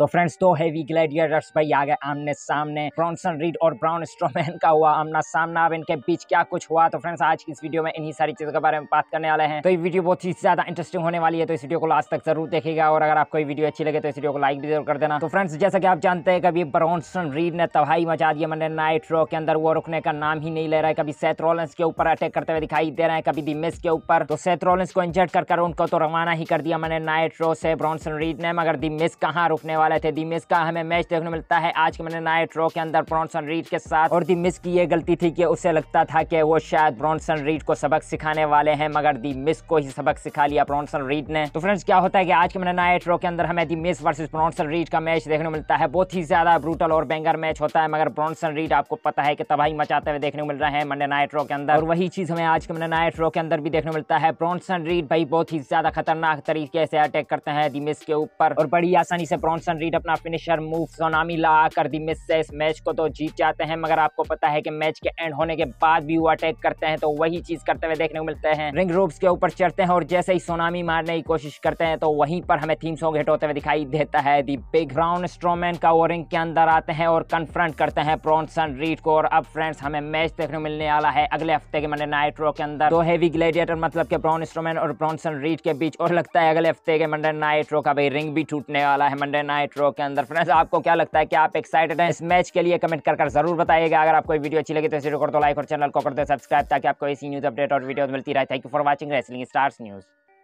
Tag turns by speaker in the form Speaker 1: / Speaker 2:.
Speaker 1: तो फ्रेंड्स दो heavy Gladiators भाई आ गए आमने सामने ब्रॉनसन रीड और ब्राउन स्ट्रोमैन का हुआ आमना सामना अब इनके बीच क्या कुछ हुआ तो फ्रेंड्स आज की इस वीडियो में इन्हीं सारी चीजों के बारे में बात करने वाले हैं तो ये वीडियो बहुत ही ज्यादा इंटरेस्टिंग होने वाली है तो इस वीडियो को लास्ट तक जरूर देखेगा और अगर आपको वीडियो अच्छी लगे तो इस वीडियो को लाइक भी जरूर कर देना तो फ्रेंड्स जैसा कि आप जानते हैं कभी ब्रॉनसन रीड ने तबाही मचा दी मैंने नाइट रो के अंदर वो रुकने का नाम ही नहीं ले रहा है कभी सेथ के ऊपर अटैक करते हुए दिखाई दे रहे हैं कभी दिमेस के ऊपर तो सेथ को इंजर्ट कर उनको तो रवाना ही कर दिया मैंने नाइट रो से ब्रॉन्सन रीड ने मगर दिमेस कहाँ रुकने वाले वाले थे दी मिस का हमें मैच देखने मिलता है आज के मैंने नाइट रो के अंदर ब्रॉन्सन रीड के साथ और दी मिस की ये गलती थी कि उसे लगता था कि वो शायद ब्रॉन्सन रीड को सबक सिखाने वाले हैं मगर दी मिस को ही सबक सिखा लिया ब्रॉन्सन रीड ने तो फ्रेंड्स क्या होता है कि आज के मैंने नाइट रो के अंदर हमें the Miz versus Bronson Reed का मैच देखने मिलता है बहुत ही ज्यादा ब्रूटल और बैंगर मैच होता है मगर ब्रॉन्सन रीड आपको पता है कि तबाही मचाते हुए देखने मिल रहे हैं मंडे नाइट रो के अंदर और वही चीज हमें आज के मैंने नाइट रो के अंदर भी देखने मिलता है ब्रॉन्सन रीड भाई बहुत ही ज्यादा खतरनाक तरीके से अटैक करते हैं दी मिस के ऊपर और बड़ी आसानी से ब्रॉन्सन जॉनसन रीड अपना फिनिशर मूव सोनामी ला कर दी मिस से इस मैच को तो जीत जाते हैं मगर आपको पता है कि मैच के एंड होने के बाद भी वो अटैक करते हैं तो वही चीज करते हुए देखने को मिलते हैं रिंग रोप्स के ऊपर चढ़ते हैं और जैसे ही सोनामी मारने की कोशिश करते हैं तो वहीं पर हमें थीम सॉन्ग हिट होते हुए दिखाई देता है दी बिग राउंड स्ट्रोमैन का वो रिंग के अंदर आते हैं और कन्फ्रंट करते हैं प्रोनसन रीड को और अब फ्रेंड्स हमें मैच देखने को मिलने वाला है अगले हफ्ते के मंडे नाइट रो के अंदर दो हेवी ग्लेडिएटर मतलब के ब्राउन स्ट्रोमैन और ब्रॉनसन रीड के बीच और लगता है अगले हफ्ते के मंडे नाइट रो का भाई रिंग भी टूटने वाला है मंडे नाइट नाइट्रो के अंदर फ्रेंड्स आपको क्या लगता है कि आप एक्साइटेड हैं इस मैच के लिए कमेंट कर, कर जरूर बताइएगा अगर आपको वीडियो अच्छी लगी तो इस कर दो लाइक और चैनल को कर दो सब्सक्राइब ताकि आपको ऐसी न्यूज़ अपडेट और वीडियो मिलती रहे thank you for watching wrestling stars news